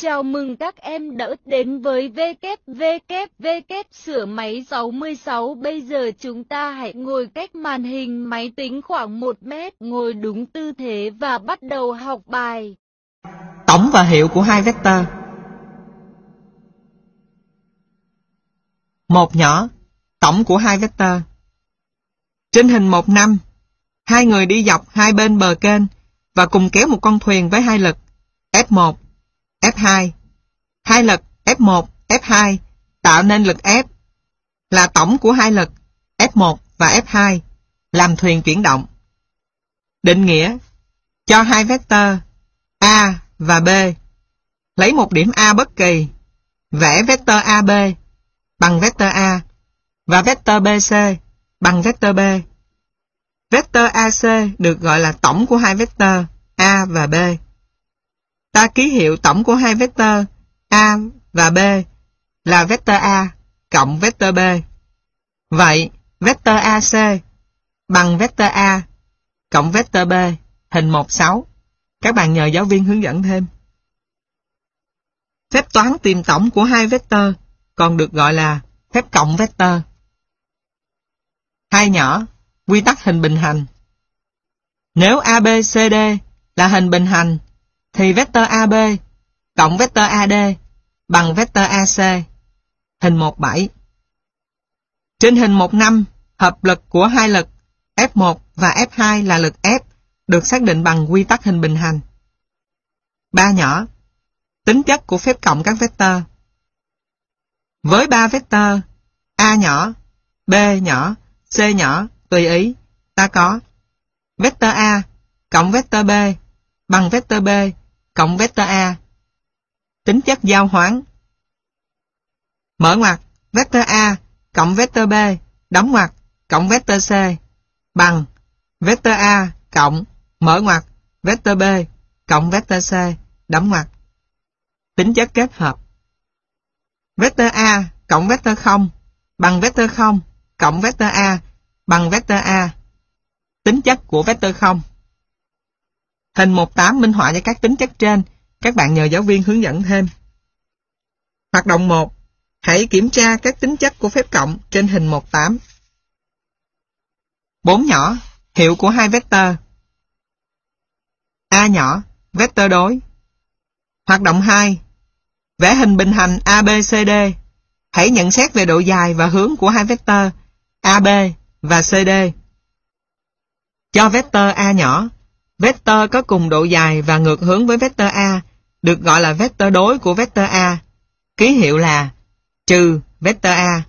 Chào mừng các em đã đến với WWW sửa máy 66. Bây giờ chúng ta hãy ngồi cách màn hình máy tính khoảng 1 mét, ngồi đúng tư thế và bắt đầu học bài. Tổng và hiệu của hai vectơ. Một nhỏ, tổng của hai vectơ. Trên hình 1 năm, hai người đi dọc hai bên bờ kênh và cùng kéo một con thuyền với hai lực F1 F2. Hai lực F1, F2 tạo nên lực F là tổng của hai lực F1 và F2 làm thuyền chuyển động. Định nghĩa cho hai vectơ A và B lấy một điểm A bất kỳ vẽ vectơ AB bằng vectơ A và vectơ BC bằng vectơ B. Vectơ AC được gọi là tổng của hai vectơ A và B ta ký hiệu tổng của hai vectơ A và B là vectơ A cộng vectơ B. Vậy, vectơ AC bằng vectơ A cộng vectơ B hình 16. Các bạn nhờ giáo viên hướng dẫn thêm. Phép toán tìm tổng của hai vectơ còn được gọi là phép cộng vectơ. Hai nhỏ, quy tắc hình bình hành. Nếu ABCD là hình bình hành thì vector AB cộng vector AD bằng vector AC. Hình 17. Trên hình 15, hợp lực của hai lực F1 và F2 là lực F được xác định bằng quy tắc hình bình hành. Ba nhỏ. Tính chất của phép cộng các vector. Với ba vector A nhỏ, B nhỏ, C nhỏ tùy ý, ta có vector A cộng vector B bằng vector B cộng vector A. Tính chất giao hoán. Mở ngoặc, vector A cộng vector B, đóng ngoặc, cộng vector C bằng vector A cộng mở ngoặc, vector B cộng vector C, đóng ngoặc. Tính chất kết hợp. Vector A cộng vector 0 bằng vector 0 cộng vector A bằng vector A. Tính chất của vector 0 Hình 18 minh họa cho các tính chất trên, các bạn nhờ giáo viên hướng dẫn thêm. Hoạt động 1. Hãy kiểm tra các tính chất của phép cộng trên hình 18. 4 nhỏ, hiệu của hai vectơ. A nhỏ, vectơ đối. Hoạt động 2. Vẽ hình bình hành ABCD. Hãy nhận xét về độ dài và hướng của hai vectơ AB và CD. Cho vectơ A nhỏ, Vector có cùng độ dài và ngược hướng với vector A, được gọi là vector đối của vector A. Ký hiệu là trừ vector A.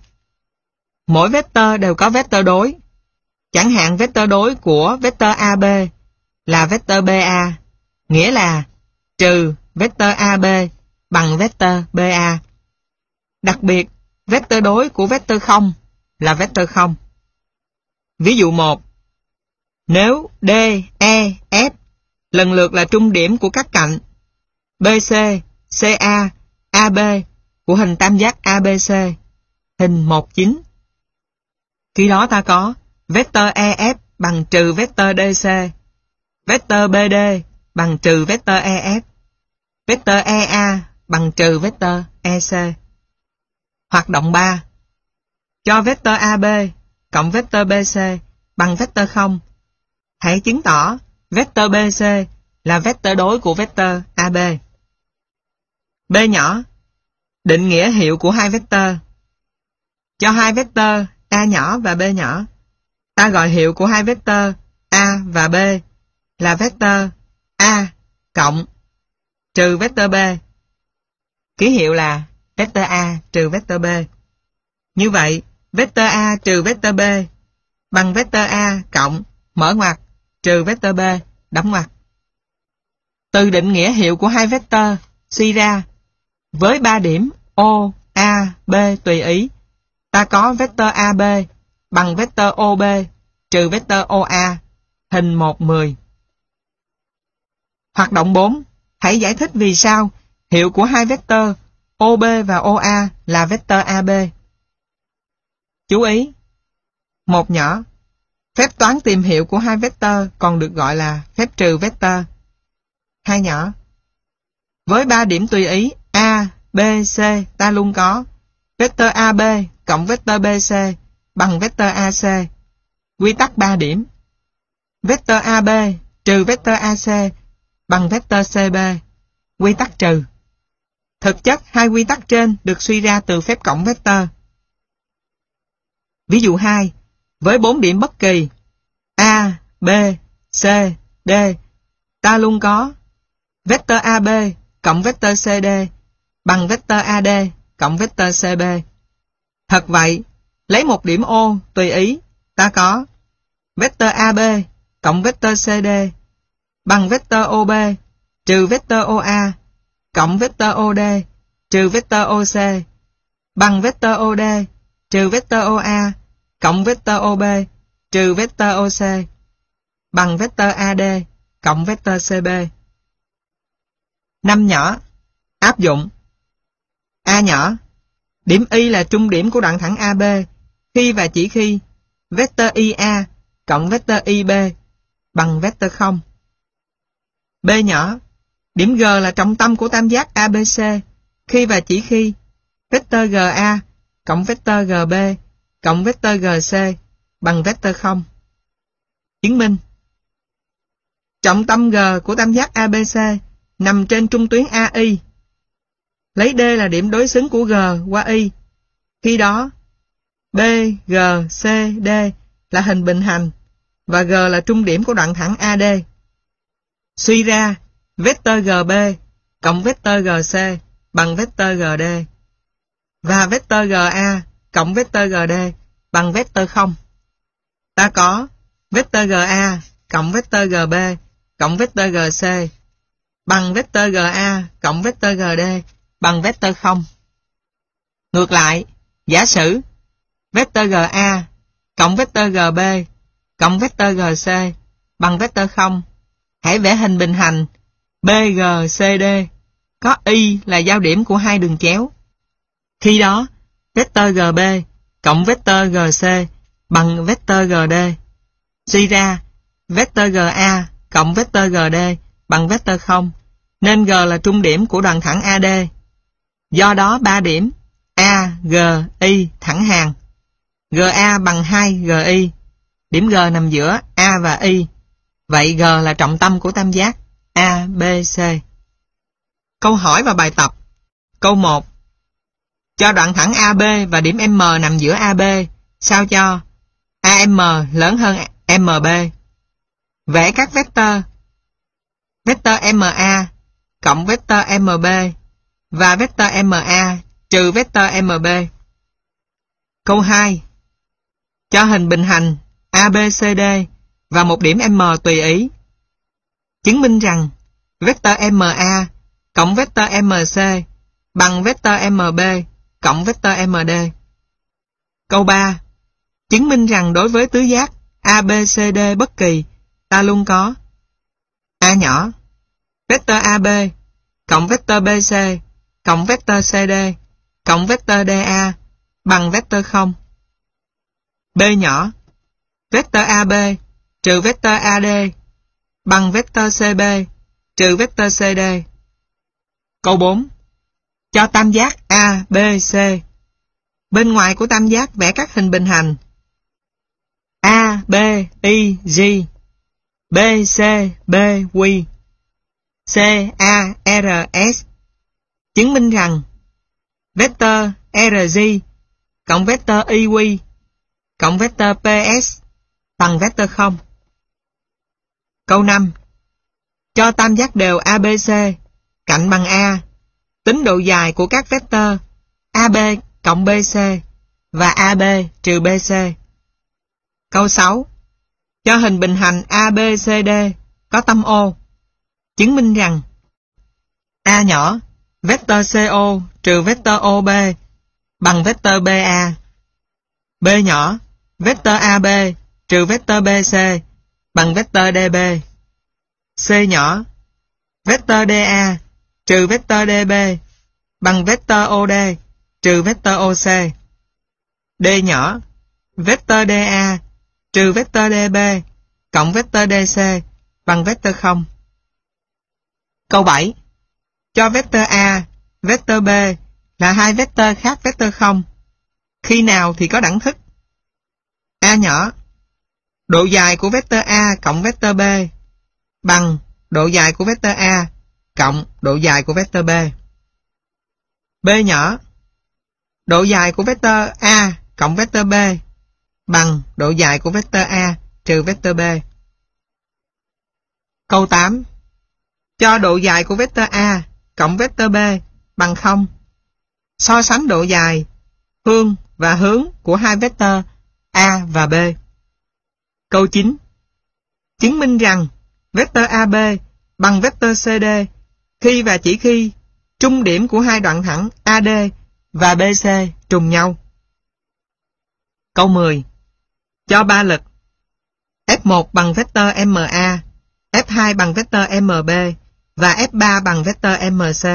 Mỗi vector đều có vector đối. Chẳng hạn vector đối của vector AB là vector BA, nghĩa là trừ vector AB bằng vector BA. Đặc biệt, vector đối của vector 0 là vector 0. Ví dụ 1 nếu D, E, F lần lượt là trung điểm của các cạnh BC, CA, AB của hình tam giác ABC, hình 19. Khi đó ta có vector EF bằng trừ vector DC, vector BD bằng trừ vector EF, vector EA bằng trừ vector EC. Hoạt động 3. Cho vector AB cộng vector BC bằng vector 0 hãy chứng tỏ vector BC là vector đối của vector AB. B nhỏ định nghĩa hiệu của hai vector. Cho hai vector A nhỏ và B nhỏ, ta gọi hiệu của hai vector A và B là vector A cộng trừ vector B. Ký hiệu là vector A trừ vector B. Như vậy, vector A trừ vector B bằng vector A cộng mở ngoặc trừ vector B, đóng ngoặc. Từ định nghĩa hiệu của hai vector, suy ra, với ba điểm O, A, B tùy ý, ta có vector AB bằng vector OB trừ vector OA, hình 110. Hoạt động 4, hãy giải thích vì sao hiệu của hai vector OB và OA là vector AB. Chú ý, một nhỏ Phép toán tìm hiệu của hai vectơ còn được gọi là phép trừ vectơ. Hai nhỏ. Với ba điểm tùy ý A, B, C ta luôn có vectơ AB cộng vectơ BC bằng vectơ AC. Quy tắc ba điểm. Vectơ AB trừ vectơ AC bằng vectơ CB. Quy tắc trừ. Thực chất hai quy tắc trên được suy ra từ phép cộng vectơ. Ví dụ 2, với bốn điểm bất kỳ A, B, C, D ta luôn có vector AB cộng vector CD bằng vector AD cộng vector CB Thật vậy, lấy một điểm O tùy ý, ta có vector AB cộng vector CD bằng vector OB trừ vector OA cộng vector OD trừ vector OC bằng vector OD trừ vector OA cộng vectơ OB trừ vectơ OC bằng vectơ AD cộng vectơ CB. Năm nhỏ, áp dụng. A nhỏ, điểm Y là trung điểm của đoạn thẳng AB khi và chỉ khi vectơ IA cộng vectơ IB bằng vectơ 0. B nhỏ, điểm G là trọng tâm của tam giác ABC khi và chỉ khi vectơ GA cộng vectơ GB cộng vector GC bằng vector 0. Chứng minh Trọng tâm G của tam giác ABC nằm trên trung tuyến AI. Lấy D là điểm đối xứng của G qua Y. Khi đó, B, G, C, D là hình bình hành và G là trung điểm của đoạn thẳng AD. Suy ra, vector GB cộng vector GC bằng vector GD và vector GA cộng vector GD bằng vector 0. Ta có vector GA cộng vector GB cộng vector GC bằng vector GA cộng vector GD bằng vector 0. Ngược lại, giả sử vector GA cộng vector GB cộng vector GC bằng vector 0. Hãy vẽ hình bình hành BGCD có Y là giao điểm của hai đường chéo. Khi đó, vectơ GB cộng vectơ GC bằng vectơ GD. Suy ra, vectơ GA cộng vectơ GD bằng vectơ 0, nên G là trung điểm của đoạn thẳng AD. Do đó ba điểm A, G, Y thẳng hàng. GA bằng 2 GI. Điểm G nằm giữa A và Y. Vậy G là trọng tâm của tam giác A, B, C. Câu hỏi và bài tập Câu 1 cho đoạn thẳng AB và điểm M nằm giữa AB, sao cho AM lớn hơn MB. Vẽ các vector Vector MA cộng vector MB và vector MA trừ vector MB. Câu 2 Cho hình bình hành ABCD và một điểm M tùy ý. Chứng minh rằng vector MA cộng vector MC bằng vector MB cộng vector MD. Câu 3. Chứng minh rằng đối với tứ giác ABCD bất kỳ, ta luôn có A nhỏ, vector AB, cộng vector BC, cộng vector CD, cộng vector DA, bằng vector 0. B nhỏ, vector AB, trừ vector AD, bằng vector CB, trừ vector CD. Câu 4 cho tam giác A, B, C. Bên ngoài của tam giác vẽ các hình bình hành A, B, I, G B, C, B, Q C, A, R, S Chứng minh rằng Vector RG cộng vector IQ cộng vector PS bằng vector 0 Câu 5 Cho tam giác đều ABC cạnh bằng A tính độ dài của các vectơ AB cộng BC và AB trừ BC. Câu 6. Cho hình bình hành ABCD có tâm O. Chứng minh rằng A nhỏ, vectơ CO trừ vectơ OB bằng vectơ BA. B nhỏ, vectơ AB trừ vectơ BC bằng vectơ DB. C nhỏ, vectơ DA trừ vector DB bằng vector OD trừ vector OC. D nhỏ vector DA trừ vector DB cộng vector DC bằng vector 0. Câu 7. Cho vector A, vector B là hai vector khác vector 0. Khi nào thì có đẳng thức? A nhỏ Độ dài của vector A cộng vector B bằng độ dài của vector A cộng độ dài của vectơ B. B nhỏ Độ dài của vectơ A cộng vectơ B bằng độ dài của vectơ A trừ vectơ B. Câu 8 Cho độ dài của vectơ A cộng vectơ B bằng 0. So sánh độ dài, phương và hướng của hai vectơ A và B. Câu 9 Chứng minh rằng vectơ AB bằng vectơ CD khi và chỉ khi trung điểm của hai đoạn thẳng AD và BC trùng nhau. Câu 10. Cho ba lực F1 bằng vectơ MA, F2 bằng vectơ MB và F3 bằng vectơ MC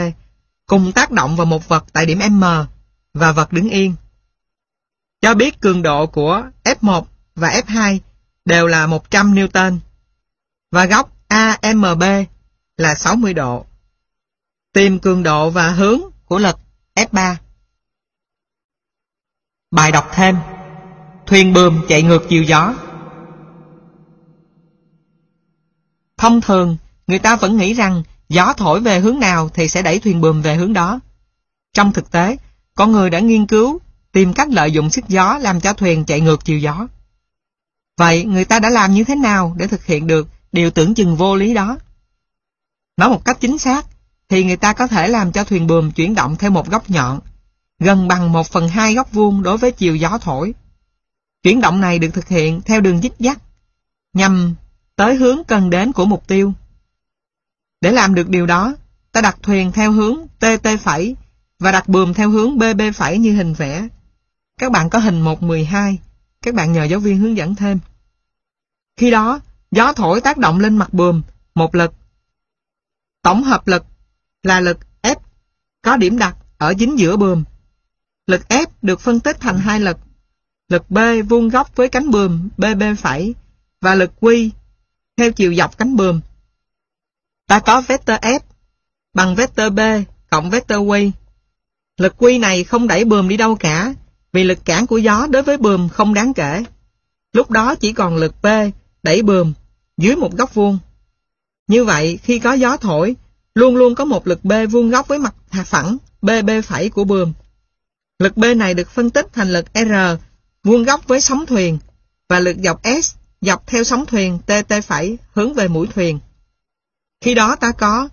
cùng tác động vào một vật tại điểm M và vật đứng yên. Cho biết cường độ của F1 và F2 đều là 100 Newton và góc AMB là 60 độ tìm cường độ và hướng của lực F3. Bài đọc thêm Thuyền bơm chạy ngược chiều gió Thông thường, người ta vẫn nghĩ rằng gió thổi về hướng nào thì sẽ đẩy thuyền bơm về hướng đó. Trong thực tế, con người đã nghiên cứu tìm cách lợi dụng sức gió làm cho thuyền chạy ngược chiều gió. Vậy người ta đã làm như thế nào để thực hiện được điều tưởng chừng vô lý đó? Nói một cách chính xác, thì người ta có thể làm cho thuyền buồm chuyển động theo một góc nhọn, gần bằng một phần hai góc vuông đối với chiều gió thổi. Chuyển động này được thực hiện theo đường dích dắt, nhằm tới hướng cần đến của mục tiêu. Để làm được điều đó, ta đặt thuyền theo hướng TT phẩy và đặt buồm theo hướng BB phẩy như hình vẽ. Các bạn có hình 112, các bạn nhờ giáo viên hướng dẫn thêm. Khi đó, gió thổi tác động lên mặt buồm, một lực. Tổng hợp lực là lực F có điểm đặt ở chính giữa bườm. Lực F được phân tích thành hai lực. Lực B vuông góc với cánh bườm BB phẩy và lực Q theo chiều dọc cánh bườm. Ta có vector F bằng vector B cộng vector Q. Lực Q này không đẩy bườm đi đâu cả vì lực cản của gió đối với bườm không đáng kể. Lúc đó chỉ còn lực b đẩy bườm dưới một góc vuông. Như vậy, khi có gió thổi, luôn luôn có một lực B vuông góc với mặt phẳng BB phẩy của bườm. Lực B này được phân tích thành lực R vuông góc với sóng thuyền và lực dọc S dọc theo sóng thuyền TT phẩy hướng về mũi thuyền. Khi đó ta có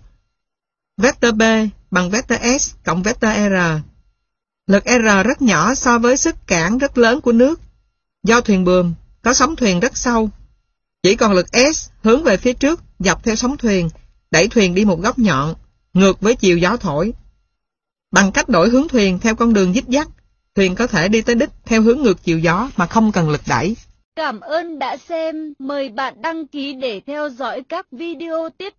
vector B bằng vector S cộng vector R. Lực R rất nhỏ so với sức cản rất lớn của nước. Do thuyền bườm có sóng thuyền rất sâu, chỉ còn lực S hướng về phía trước dọc theo sóng thuyền đẩy thuyền đi một góc nhọn, ngược với chiều gió thổi. Bằng cách đổi hướng thuyền theo con đường dít dắt, thuyền có thể đi tới đích theo hướng ngược chiều gió mà không cần lực đẩy. Cảm ơn đã xem, mời bạn đăng ký để theo dõi các video tiếp theo.